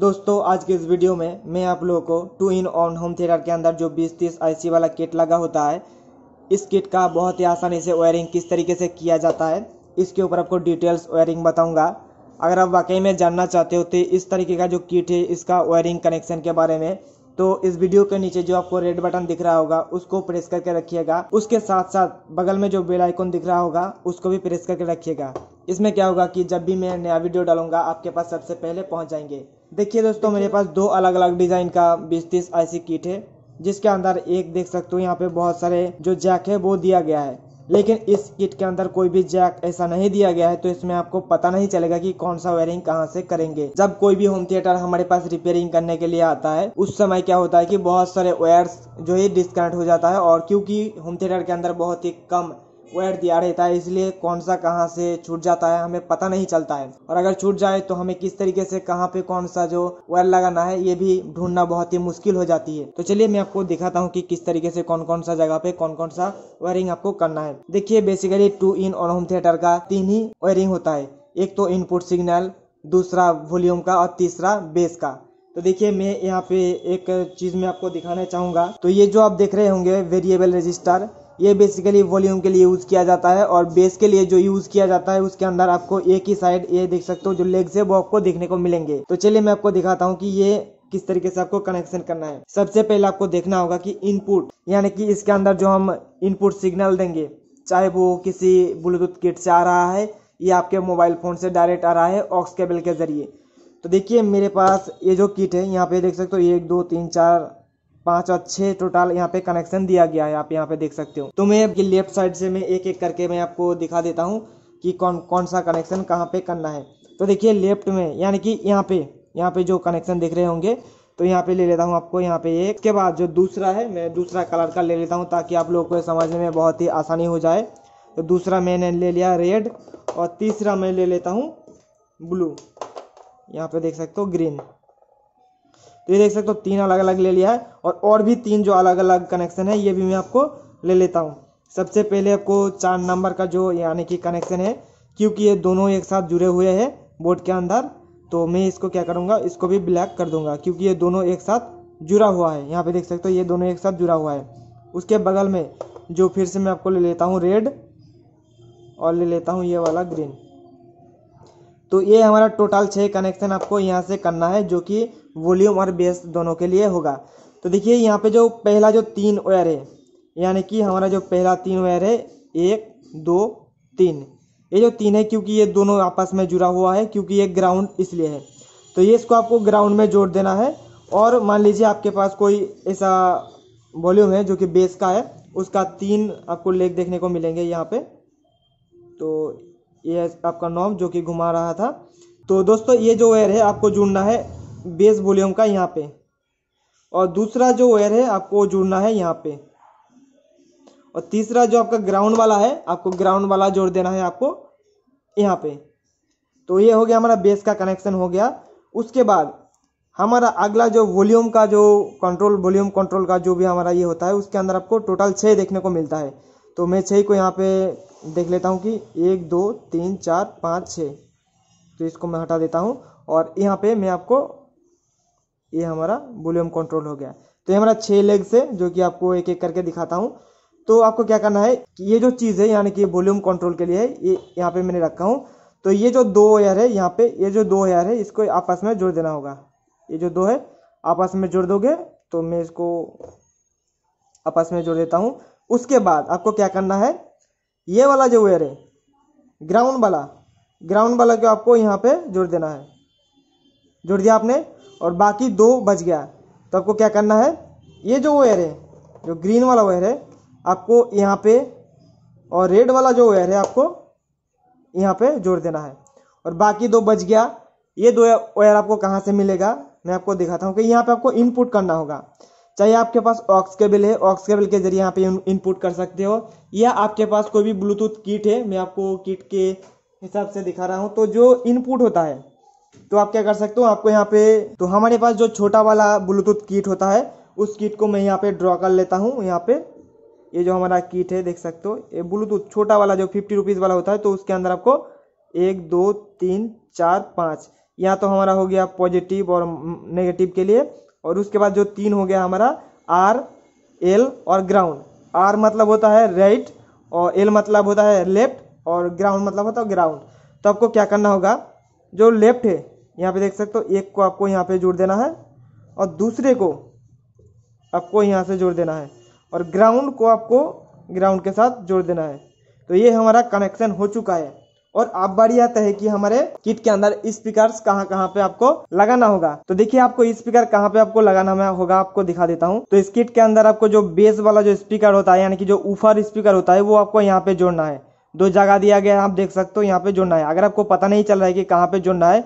दोस्तों आज के इस वीडियो में मैं आप लोगों को two in one home theatre के अंदर जो 20 तीस आई वाला किट लगा होता है इस किट का बहुत ही आसानी से वायरिंग किस तरीके से किया जाता है इसके ऊपर आपको डिटेल्स वायरिंग बताऊंगा अगर आप वाकई में जानना चाहते होते तो इस तरीके का जो किट है इसका वायरिंग कनेक्शन के बारे में तो इस वीडियो के नीचे जो आपको रेड बटन दिख रहा होगा उसको प्रेस करके रखिएगा उसके साथ साथ बगल में जो बेल आइकन दिख रहा होगा उसको भी प्रेस करके रखिएगा इसमें क्या होगा कि जब भी मैं नया वीडियो डालूंगा आपके पास सबसे पहले पहुंच जाएंगे देखिए दोस्तों मेरे पास दो अलग अलग डिज़ाइन का बीस तीस ऐसी किट है जिसके अंदर एक देख सकते हो यहाँ पे बहुत सारे जो जैक है वो दिया गया है लेकिन इस किट के अंदर कोई भी जैक ऐसा नहीं दिया गया है तो इसमें आपको पता नहीं चलेगा कि कौन सा वायरिंग कहाँ से करेंगे जब कोई भी होम थिएटर हमारे पास रिपेयरिंग करने के लिए आता है उस समय क्या होता है कि बहुत सारे वायर्स जो है डिस्कनेक्ट हो जाता है और क्योंकि होम थिएटर के अंदर बहुत ही कम वह दिया रहता है इसलिए कौन सा कहाँ से छूट जाता है हमें पता नहीं चलता है और अगर छूट जाए तो हमें किस तरीके से कहाँ पे कौन सा जो वायर लगाना है ये भी ढूंढना बहुत ही मुश्किल हो जाती है तो चलिए मैं आपको दिखाता हूँ कि किस तरीके से कौन कौन सा जगह पे कौन कौन सा वायरिंग आपको करना है देखिए बेसिकली टू इन और होम थिएटर का तीन ही वायरिंग होता है एक तो इनपुट सिग्नल दूसरा वॉल्यूम का और तीसरा बेस का तो देखिए मैं यहाँ पे एक चीज़ में आपको दिखाना चाहूँगा तो ये जो आप देख रहे होंगे वेरिएबल रजिस्टर ये बेसिकली वॉल्यूम के लिए यूज़ किया जाता है और बेस के लिए जो यूज़ किया जाता है उसके अंदर आपको एक ही साइड ये देख सकते हो जो लेग्स है वो आपको देखने को मिलेंगे तो चलिए मैं आपको दिखाता हूँ कि ये किस तरीके से आपको कनेक्शन करना है सबसे पहले आपको देखना होगा कि इनपुट यानी कि इसके अंदर जो हम इनपुट सिग्नल देंगे चाहे वो किसी ब्लूटूथ किट से आ रहा है या आपके मोबाइल फ़ोन से डायरेक्ट आ रहा है ऑक्स केबल के ज़रिए तो देखिए मेरे पास ये जो किट है यहाँ पे देख सकते हो एक दो तीन चार पांच और छह टोटल यहाँ पे कनेक्शन दिया गया है आप यहाँ पे देख सकते हो तो मैं ये लेफ्ट साइड से मैं एक एक करके मैं आपको दिखा देता हूँ कि कौन कौन सा कनेक्शन कहाँ पे करना है तो देखिए लेफ्ट में यानी कि यहाँ पे यहाँ पे जो कनेक्शन दिख रहे होंगे तो यहाँ पे ले लेता हूँ आपको यहाँ पे एक के बाद जो दूसरा है मैं दूसरा कलर का ले लेता हूँ ताकि आप लोगों को समझने में बहुत ही आसानी हो जाए तो दूसरा मैंने ले लिया रेड और तीसरा मैं ले लेता हूँ ब्लू यहाँ पे देख सकते हो ग्रीन तो ये देख सकते हो तीन अलग अलग ले लिया है और और भी तीन जो अलग अलग कनेक्शन है ये भी मैं आपको ले लेता हूँ सबसे पहले आपको चार नंबर का जो यानी कि कनेक्शन है क्योंकि ये दोनों एक साथ जुड़े हुए हैं बोर्ड के अंदर तो मैं इसको क्या करूँगा इसको भी ब्लैक कर दूंगा क्योंकि ये दोनों एक साथ जुड़ा हुआ है यहाँ पे देख सकते हो ये दोनों एक साथ जुड़ा हुआ है उसके बगल में जो फिर से मैं आपको ले लेता हूँ रेड और ले लेता हूँ ये वाला ग्रीन तो ये हमारा टोटल छः कनेक्शन आपको यहाँ से करना है जो कि वॉल्यूम और बेस दोनों के लिए होगा तो देखिए यहाँ पे जो पहला जो तीन वायर है यानी कि हमारा जो पहला तीन वायर है एक दो तीन ये जो तीन है क्योंकि ये दोनों आपस में जुड़ा हुआ है क्योंकि ये ग्राउंड इसलिए है तो ये इसको आपको ग्राउंड में जोड़ देना है और मान लीजिए आपके पास कोई ऐसा वॉल्यूम है जो कि बेस का है उसका तीन आपको लेग देखने को मिलेंगे यहाँ पे तो ये आपका नॉब जो कि घुमा रहा था तो दोस्तों ये जो वेयर है आपको जुड़ना है बेस वॉल्यूम का यहाँ पे और दूसरा जो वायर है आपको जुड़ना है यहाँ पे और तीसरा जो आपका ग्राउंड वाला है आपको ग्राउंड वाला जोड़ देना है आपको यहाँ पे तो ये हो गया हमारा बेस का कनेक्शन हो गया उसके बाद हमारा अगला जो वॉल्यूम का जो कंट्रोल वॉल्यूम कंट्रोल का जो भी हमारा ये होता है उसके अंदर आपको टोटल छः देखने को मिलता है तो मैं छः को यहाँ पे देख लेता हूँ कि एक दो तीन चार पाँच छः तो इसको मैं हटा देता हूँ और यहाँ पे मैं आपको ये हमारा वॉल्यूम कंट्रोल हो गया तो ये हमारा छह लेग से जो कि आपको एक एक करके दिखाता हूँ तो आपको क्या करना है कि ये जो चीज़ है यानी कि वॉल्यूम कंट्रोल के लिए है ये यहाँ पे मैंने रखा हूँ तो ये जो दो एयर है यहाँ पे ये जो दो एयर है इसको आपस में जोड़ देना होगा ये जो दो है आपस में जोड़ दोगे तो मैं इसको आपस में जोड़ देता हूँ उसके बाद आपको क्या करना है ये वाला जो वेयर है ग्राउंड वाला ग्राउंड वाला को आपको यहाँ पे जोड़ देना है जोड़ दिया आपने और बाकी दो बच गया तो आपको क्या करना है ये जो वेयर है जो ग्रीन वाला वेयर है आपको यहाँ पे और रेड वाला जो वेयर है आपको यहाँ पे जोड़ देना है और बाकी दो बच गया ये दो वेयर आपको कहाँ से मिलेगा मैं आपको दिखाता हूँ कि यहाँ पे आपको इनपुट करना होगा चाहे आपके पास ऑक्स केबल है ऑक्स केबल के जरिए यहाँ पे इनपुट कर सकते हो या आपके पास कोई भी ब्लूटूथ किट है मैं आपको किट के हिसाब से दिखा रहा हूँ तो जो इनपुट होता है तो आप क्या कर सकते हो आपको यहाँ पे तो हमारे पास जो छोटा वाला ब्लूटूथ किट होता है उस किट को मैं यहाँ पे ड्रॉ कर लेता हूँ यहाँ पे ये जो हमारा किट है देख सकते हो ये ब्लूटूथ छोटा वाला जो फिफ्टी रुपीज़ वाला होता है तो उसके अंदर आपको एक दो तीन चार पाँच यहाँ तो हमारा हो गया पॉजिटिव और नेगेटिव के लिए और उसके बाद जो तीन हो गया हमारा आर एल और ग्राउंड आर मतलब होता है राइट और एल मतलब होता है लेफ्ट और ग्राउंड मतलब होता है ग्राउंड तो आपको क्या करना होगा जो लेफ्ट है यहाँ पे देख सकते हो एक को आपको यहाँ पे जोड़ देना है और दूसरे को आपको यहाँ से जोड़ देना है और ग्राउंड को आपको ग्राउंड के साथ जोड़ देना है तो ये हमारा कनेक्शन हो चुका है और आप बारी आता है कि हमारे किट के अंदर स्पीकर कहाँ कहाँ पे आपको लगाना होगा तो देखिए आपको स्पीकर कहाँ पे आपको लगाना होगा आपको दिखा देता हूँ तो इस किट के अंदर आपको जो बेस वाला जो स्पीकर होता है यानी कि जो ऊपर स्पीकर होता है वो आपको यहाँ पे जोड़ना है दो जगह दिया गया है आप देख सकते हो यहाँ पे जुड़ना है अगर आपको पता नहीं चल रहा है कि कहाँ पे जुड़ना है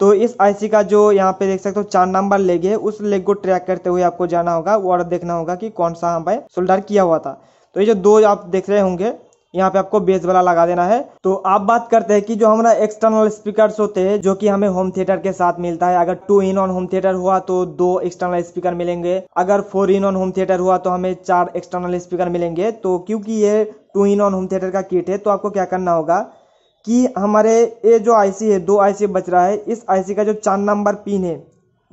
तो इस आईसी का जो यहाँ पे देख सकते हो चार नंबर लेग है उस लेग को ट्रैक करते हुए आपको जाना होगा और देखना होगा कि कौन सा पे शोल्डर किया हुआ था तो ये जो दो आप देख रहे होंगे यहाँ पे आपको बेस वाला लगा देना है तो आप बात करते हैं कि जो हमारा एक्सटर्नल स्पीकर होते हैं जो कि हमें होम थिएटर के साथ मिलता है अगर two in one home theatre हुआ तो दो एक्सटर्नल स्पीकर मिलेंगे अगर four in one home theatre हुआ तो हमें चार एक्सटर्नल स्पीकर मिलेंगे तो क्योंकि ये two in one home theatre का किट है तो आपको क्या करना होगा कि हमारे ये जो आई है दो आईसी बच रहा है इस आई का जो चार नंबर पिन है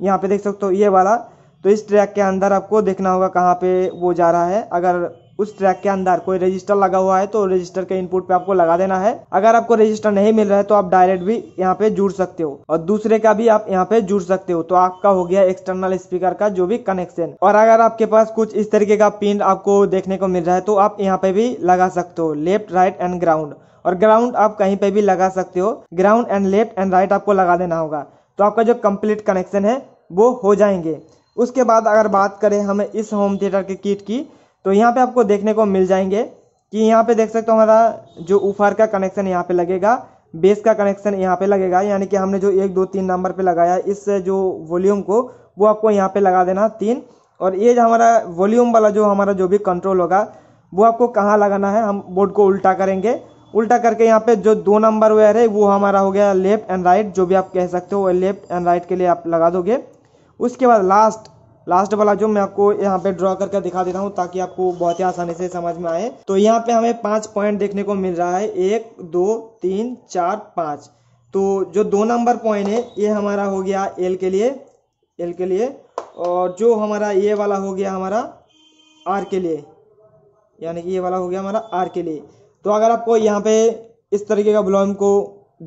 यहाँ पे देख सकते हो ये वाला तो इस ट्रैक के अंदर आपको देखना होगा कहाँ पे वो जा रहा है अगर उस ट्रैक के अंदर कोई रजिस्टर लगा हुआ है तो रजिस्टर के इनपुट पे आपको लगा देना है अगर आपको रजिस्टर नहीं मिल रहा है तो आप डायरेक्ट भी यहाँ पे जुड़ सकते हो और दूसरे का भी आप यहाँ पे जुड़ सकते हो तो आपका हो गया एक्सटर्नल स्पीकर का जो भी कनेक्शन और अगर आपके पास कुछ इस तरीके का पिन आपको देखने को मिल रहा है तो आप यहाँ पे भी लगा सकते हो लेफ्ट राइट एंड ग्राउंड और ग्राउंड आप कहीं पे भी लगा सकते हो ground and left and right आपको लगा देना होगा तो आपका जो कम्प्लीट कनेक्शन है वो हो जाएंगे उसके बाद अगर बात करें हमें इस होम थिएटर के किट की तो यहाँ पे आपको देखने को मिल जाएंगे कि यहाँ पे देख सकते हो हमारा जो ऊपर का कनेक्शन यहाँ पे लगेगा बेस का कनेक्शन यहाँ पे लगेगा यानी कि हमने जो एक दो तीन नंबर पे लगाया इस जो वॉल्यूम को वो आपको यहाँ पे लगा देना तीन और ये जो हमारा वॉल्यूम वाला जो हमारा जो भी कंट्रोल होगा वो आपको कहाँ लगाना है हम बोर्ड को उल्टा करेंगे उल्टा करके यहाँ पे जो दो नंबर वेयर है वो हमारा हो गया लेफ्ट एंड राइट जो भी आप कह सकते हो लेफ्ट एंड राइट के लिए आप लगा दोगे उसके बाद लास्ट लास्ट वाला जो मैं आपको यहाँ पे ड्रॉ करके दिखा देता हूँ ताकि आपको बहुत ही आसानी से समझ में आए तो यहाँ पे हमें पांच पॉइंट देखने को मिल रहा है एक दो तीन चार पाँच तो जो दो नंबर पॉइंट है ये हमारा हो गया एल के लिए एल के लिए और जो हमारा ये वाला हो गया हमारा आर के लिए यानी कि ये वाला हो गया हमारा आर के लिए तो अगर आपको यहाँ पे इस तरीके का ब्लॉम को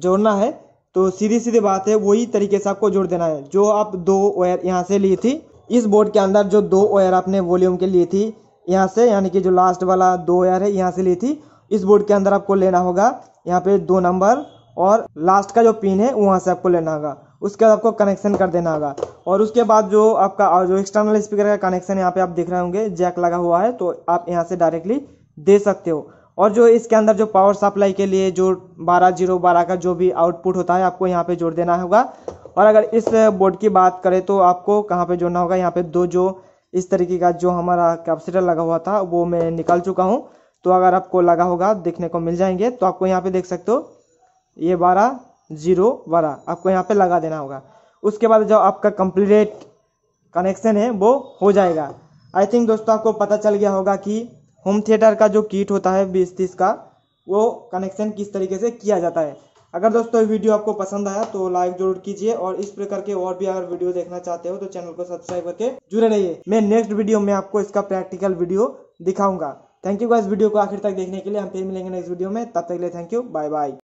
जोड़ना है तो सीधी सीधी बात है वही तरीके से आपको जोड़ देना है जो आप दो वायर यहाँ से ली थी इस बोर्ड के अंदर जो दो ओयर आपने वॉल्यूम के लिए थी यहाँ से यानी कि जो लास्ट वाला दो ओयर है यहाँ से ली थी इस बोर्ड के अंदर आपको लेना होगा यहाँ पे दो नंबर और लास्ट का जो पिन है वहाँ से आपको लेना होगा उसके बाद आपको कनेक्शन कर देना होगा और उसके बाद जो आपका जो एक्सटर्नल स्पीकर का कनेक्शन यहाँ पे आप देख रहे होंगे जैक लगा हुआ है तो आप यहाँ से डायरेक्टली दे सकते हो और जो इसके अंदर जो पावर सप्लाई के लिए जो बारह जीरो बारह का जो भी आउटपुट होता है आपको यहाँ पे जोड़ देना होगा और अगर इस बोर्ड की बात करें तो आपको कहाँ पे जोड़ना होगा यहाँ पे दो जो इस तरीके का जो हमारा कैपेसिटर लगा हुआ था वो मैं निकाल चुका हूँ तो अगर आपको लगा होगा देखने को मिल जाएंगे तो आपको यहाँ पे देख सकते हो ये बारह जीरो बारह आपको यहाँ पे लगा देना होगा उसके बाद जो आपका कंप्लीट कनेक्शन है वो हो जाएगा आई थिंक दोस्तों आपको पता चल गया होगा कि होम थिएटर का जो किट होता है बीस तीस का वो कनेक्शन किस तरीके से किया जाता है अगर दोस्तों वीडियो आपको पसंद आया तो लाइक जरूर कीजिए और इस प्रकार के और भी अगर वीडियो देखना चाहते हो तो चैनल को सब्सक्राइब करके जुड़े रहिए मैं नेक्स्ट वीडियो में आपको इसका प्रैक्टिकल वीडियो दिखाऊंगा थैंक यू गाइस वीडियो को आखिर तक देखने के लिए हम फिर मिलेंगे नेक्स्ट वीडियो में तब तक के लिए थैंक यू बाय बाय